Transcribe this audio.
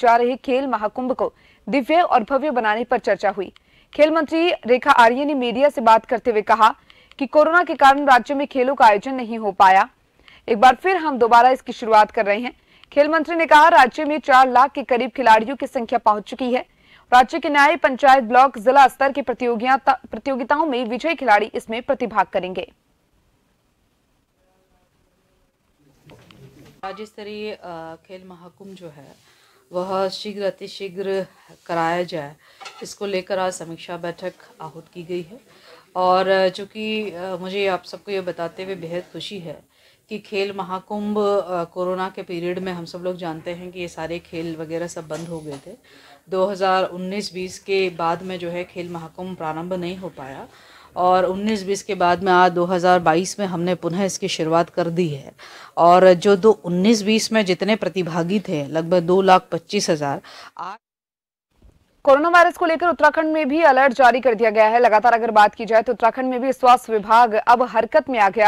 जा रहे खेल महाकुंभ को दिव्य और भव्य बनाने पर चर्चा हुई खेल मंत्री रेखा आर्य ने मीडिया से बात करते हुए कहा कि कोरोना के कारण राज्य में खेलों का आयोजन नहीं हो पाया एक बार फिर हम दोबारा इसकी शुरुआत कर रहे हैं खेल मंत्री ने कहा राज्य में चार लाख के करीब खिलाड़ियों की संख्या पहुंच चुकी है राज्य के न्याय पंचायत ब्लॉक जिला स्तर की प्रतियोगिताओं में विजयी खिलाड़ी इसमें प्रतिभाग करेंगे राज्य स्तरीय खेल महाकुंभ जो है वह शीघ्र अतिशीघ्र कराया जाए इसको लेकर आज समीक्षा बैठक आहूत की गई है और चूँकि मुझे आप सबको ये बताते हुए बेहद खुशी है कि खेल महाकुंभ कोरोना के पीरियड में हम सब लोग जानते हैं कि ये सारे खेल वगैरह सब बंद हो गए थे 2019-20 के बाद में जो है खेल महाकुंभ प्रारंभ नहीं हो पाया और 19 बीस के बाद में आज 2022 में हमने पुनः इसकी शुरुआत कर दी है और जो दो 19 बीस में जितने प्रतिभागी थे लगभग दो लाख पच्चीस हज़ार आज कोरोना वायरस को लेकर उत्तराखंड में भी अलर्ट जारी कर दिया गया है लगातार अगर बात की जाए तो उत्तराखंड में भी स्वास्थ्य विभाग अब हरकत में आ गया